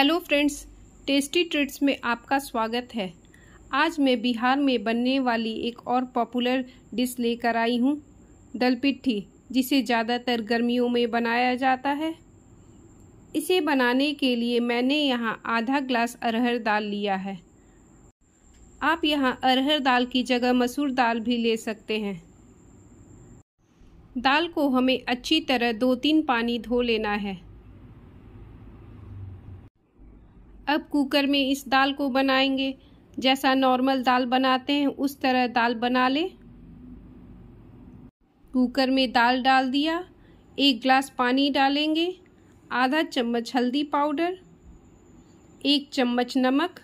hello friends tasty ट्रिट्स में आपका स्वागत है आज मैं बिहार में बनने वाली एक और पॉपुलर डिश लेकर आई हूँ दल पिट्ठी जिसे ज़्यादातर गर्मियों में बनाया जाता है इसे बनाने के लिए मैंने यहाँ आधा ग्लास अरहर दाल लिया है आप यहाँ अरहर दाल की जगह मसूर दाल भी ले सकते हैं दाल को हमें अच्छी तरह दो तीन पानी धो लेना है अब कुकर में इस दाल को बनाएंगे जैसा नॉर्मल दाल बनाते हैं उस तरह दाल बना लें कुकर में दाल डाल दिया एक ग्लास पानी डालेंगे आधा चम्मच हल्दी पाउडर एक चम्मच नमक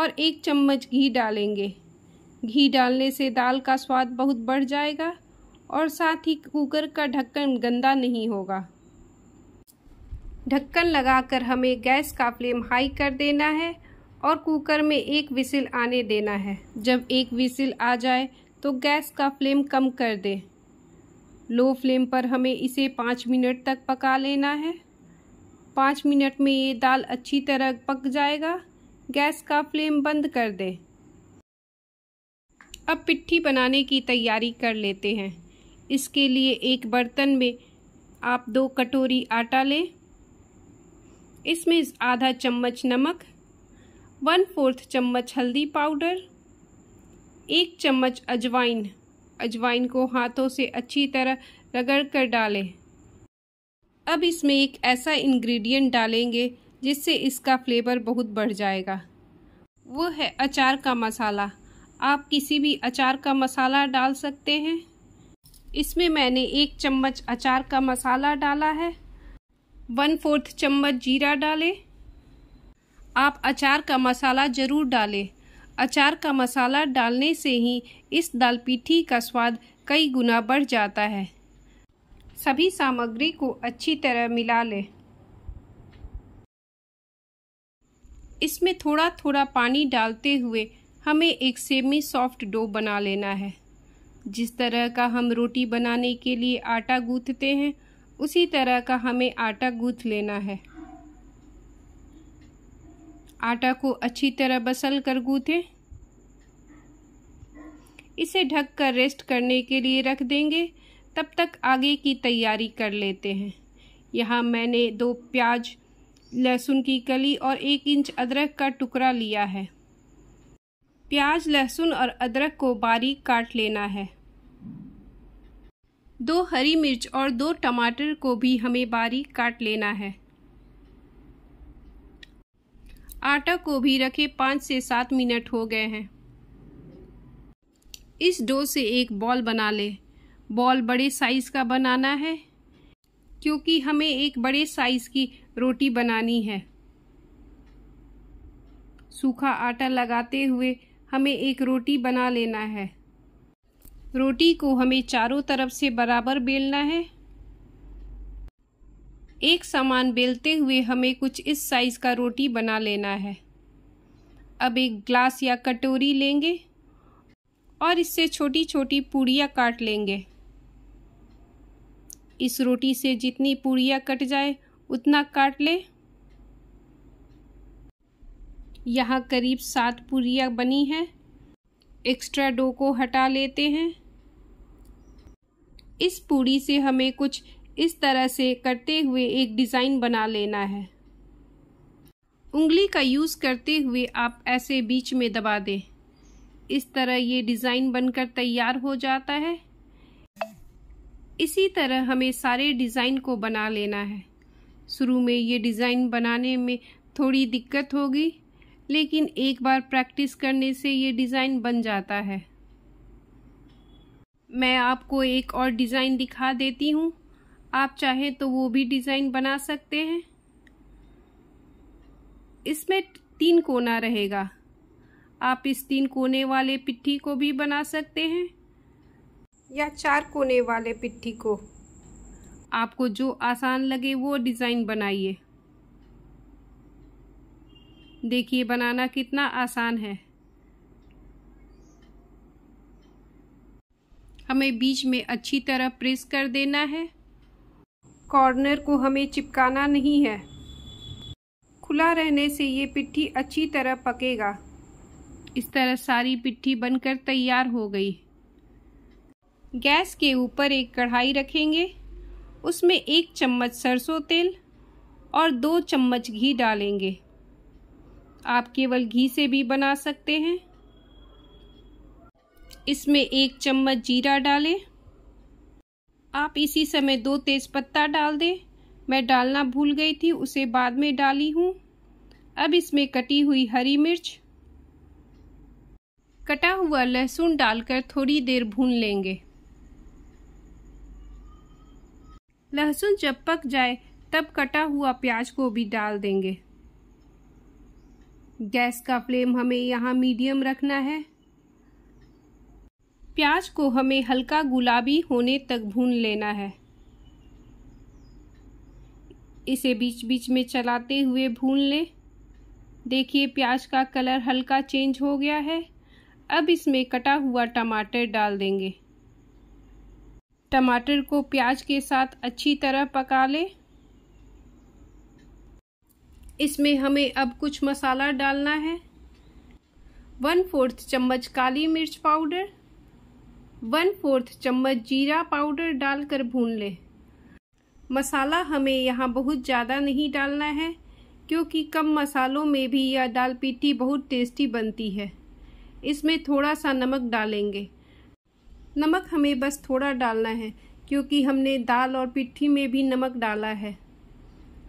और एक चम्मच घी डालेंगे घी डालने से दाल का स्वाद बहुत बढ़ जाएगा और साथ ही कुकर का ढक्कन गंदा नहीं होगा ढक्कन लगाकर हमें गैस का फ्लेम हाई कर देना है और कुकर में एक विसिल आने देना है जब एक विसिल आ जाए तो गैस का फ्लेम कम कर दें लो फ्लेम पर हमें इसे पाँच मिनट तक पका लेना है पाँच मिनट में ये दाल अच्छी तरह पक जाएगा गैस का फ्लेम बंद कर दें अब पिट्ठी बनाने की तैयारी कर लेते हैं इसके लिए एक बर्तन में आप दो कटोरी आटा लें इसमें आधा चम्मच नमक वन फोर्थ चम्मच हल्दी पाउडर एक चम्मच अजवाइन अजवाइन को हाथों से अच्छी तरह रगड़ कर डालें अब इसमें एक ऐसा इंग्रेडिएंट डालेंगे जिससे इसका फ्लेवर बहुत बढ़ जाएगा वो है अचार का मसाला आप किसी भी अचार का मसाला डाल सकते हैं इसमें मैंने एक चम्मच अचार का मसाला डाला है वन फोर्थ चम्मच जीरा डालें आप अचार का मसाला ज़रूर डालें अचार का मसाला डालने से ही इस दाल पीठी का स्वाद कई गुना बढ़ जाता है सभी सामग्री को अच्छी तरह मिला लें इसमें थोड़ा थोड़ा पानी डालते हुए हमें एक सेमी सॉफ्ट डो बना लेना है जिस तरह का हम रोटी बनाने के लिए आटा गूंथते हैं उसी तरह का हमें आटा गूँथ लेना है आटा को अच्छी तरह बसल कर गूँथें इसे ढक कर रेस्ट करने के लिए रख देंगे तब तक आगे की तैयारी कर लेते हैं यहाँ मैंने दो प्याज लहसुन की कली और एक इंच अदरक का टुकड़ा लिया है प्याज लहसुन और अदरक को बारीक काट लेना है दो हरी मिर्च और दो टमाटर को भी हमें बारीक काट लेना है आटा को भी रखे पाँच से सात मिनट हो गए हैं इस डो से एक बॉल बना ले बॉल बड़े साइज़ का बनाना है क्योंकि हमें एक बड़े साइज़ की रोटी बनानी है सूखा आटा लगाते हुए हमें एक रोटी बना लेना है रोटी को हमें चारों तरफ से बराबर बेलना है एक समान बेलते हुए हमें कुछ इस साइज़ का रोटी बना लेना है अब एक ग्लास या कटोरी लेंगे और इससे छोटी छोटी पूड़ियाँ काट लेंगे इस रोटी से जितनी पूड़ियाँ कट जाए उतना काट लें यहाँ करीब सात पूड़िया बनी हैं एक्स्ट्रा डो को हटा लेते हैं इस पूड़ी से हमें कुछ इस तरह से करते हुए एक डिज़ाइन बना लेना है उंगली का यूज़ करते हुए आप ऐसे बीच में दबा दें इस तरह ये डिज़ाइन बनकर तैयार हो जाता है इसी तरह हमें सारे डिज़ाइन को बना लेना है शुरू में ये डिज़ाइन बनाने में थोड़ी दिक्कत होगी लेकिन एक बार प्रैक्टिस करने से ये डिज़ाइन बन जाता है मैं आपको एक और डिज़ाइन दिखा देती हूँ आप चाहें तो वो भी डिज़ाइन बना सकते हैं इसमें तीन कोना रहेगा आप इस तीन कोने वाले पिट्ठी को भी बना सकते हैं या चार कोने वाले पिट्ठी को आपको जो आसान लगे वो डिज़ाइन बनाइए देखिए बनाना कितना आसान है हमें बीच में अच्छी तरह प्रेस कर देना है कॉर्नर को हमें चिपकाना नहीं है खुला रहने से ये पिट्ठी अच्छी तरह पकेगा इस तरह सारी पिट्ठी बनकर तैयार हो गई गैस के ऊपर एक कढ़ाई रखेंगे उसमें एक चम्मच सरसों तेल और दो चम्मच घी डालेंगे आप केवल घी से भी बना सकते हैं इसमें एक चम्मच जीरा डालें आप इसी समय दो तेज पत्ता डाल दें मैं डालना भूल गई थी उसे बाद में डाली हूँ अब इसमें कटी हुई हरी मिर्च कटा हुआ लहसुन डालकर थोड़ी देर भून लेंगे लहसुन जब पक जाए तब कटा हुआ प्याज को भी डाल देंगे गैस का फ्लेम हमें यहाँ मीडियम रखना है प्याज को हमें हल्का गुलाबी होने तक भून लेना है इसे बीच बीच में चलाते हुए भून लें देखिए प्याज का कलर हल्का चेंज हो गया है अब इसमें कटा हुआ टमाटर डाल देंगे टमाटर को प्याज के साथ अच्छी तरह पका लें इसमें हमें अब कुछ मसाला डालना है वन फोर्थ चम्मच काली मिर्च पाउडर वन फोर्थ चम्मच जीरा पाउडर डालकर भून लें मसाला हमें यहाँ बहुत ज़्यादा नहीं डालना है क्योंकि कम मसालों में भी यह दाल पीठी बहुत टेस्टी बनती है इसमें थोड़ा सा नमक डालेंगे नमक हमें बस थोड़ा डालना है क्योंकि हमने दाल और पिट्ठी में भी नमक डाला है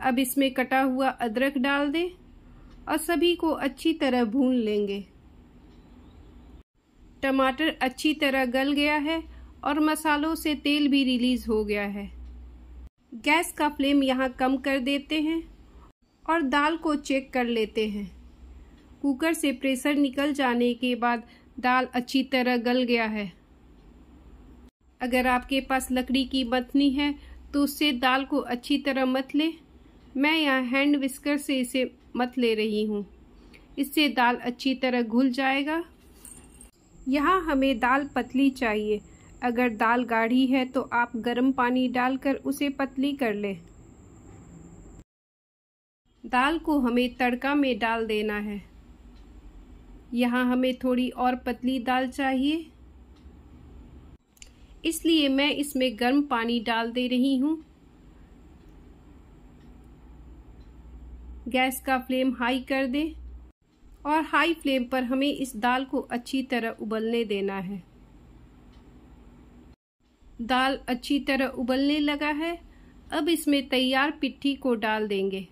अब इसमें कटा हुआ अदरक डाल दें और सभी को अच्छी तरह भून लेंगे टमाटर अच्छी तरह गल गया है और मसालों से तेल भी रिलीज हो गया है गैस का फ्लेम यहाँ कम कर देते हैं और दाल को चेक कर लेते हैं कुकर से प्रेशर निकल जाने के बाद दाल अच्छी तरह गल गया है अगर आपके पास लकड़ी की मथनी है तो उससे दाल को अच्छी तरह मत ले मैं यहाँ हैंड विस्कर से इसे मत ले रही हूँ इससे दाल अच्छी तरह घुल जाएगा यहाँ हमें दाल पतली चाहिए अगर दाल गाढ़ी है तो आप गर्म पानी डालकर उसे पतली कर लें दाल को हमें तड़का में डाल देना है यहाँ हमें थोड़ी और पतली दाल चाहिए इसलिए मैं इसमें गर्म पानी डाल दे रही हूँ गैस का फ्लेम हाई कर दें और हाई फ्लेम पर हमें इस दाल को अच्छी तरह उबलने देना है दाल अच्छी तरह उबलने लगा है अब इसमें तैयार पिट्ठी को डाल देंगे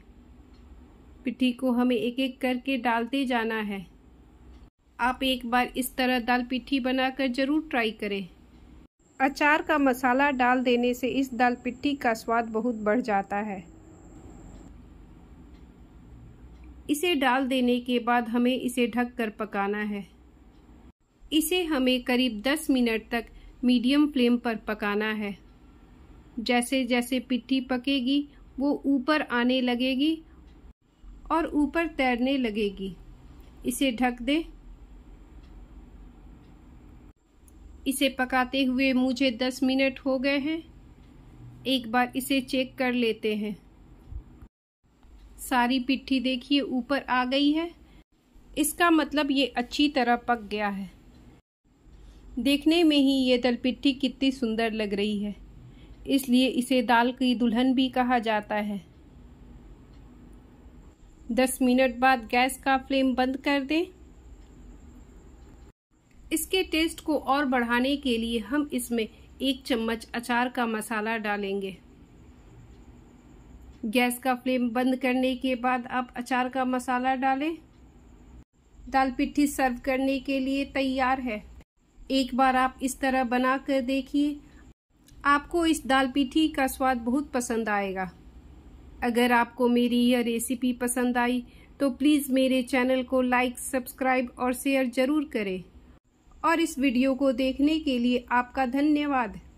पिट्ठी को हमें एक एक करके डालते जाना है आप एक बार इस तरह दाल पिट्ठी बनाकर जरूर ट्राई करें अचार का मसाला डाल देने से इस दाल पिट्ठी का स्वाद बहुत बढ़ जाता है इसे डाल देने के बाद हमें इसे ढक कर पकाना है इसे हमें करीब 10 मिनट तक मीडियम फ्लेम पर पकाना है जैसे जैसे पिट्ठी पकेगी वो ऊपर आने लगेगी और ऊपर तैरने लगेगी इसे ढक दे इसे पकाते हुए मुझे 10 मिनट हो गए हैं एक बार इसे चेक कर लेते हैं सारी पिट्ठी देखिए ऊपर आ गई है इसका मतलब ये अच्छी तरह पक गया है देखने में ही ये दल पिट्ठी कितनी सुंदर लग रही है इसलिए इसे दाल की दुल्हन भी कहा जाता है दस मिनट बाद गैस का फ्लेम बंद कर दें इसके टेस्ट को और बढ़ाने के लिए हम इसमें एक चम्मच अचार का मसाला डालेंगे गैस का फ्लेम बंद करने के बाद आप अचार का मसाला डालें दाल पिट्ठी सर्व करने के लिए तैयार है एक बार आप इस तरह बना कर देखिए आपको इस दाल पिट्ठी का स्वाद बहुत पसंद आएगा अगर आपको मेरी यह रेसिपी पसंद आई तो प्लीज़ मेरे चैनल को लाइक सब्सक्राइब और शेयर ज़रूर करें और इस वीडियो को देखने के लिए आपका धन्यवाद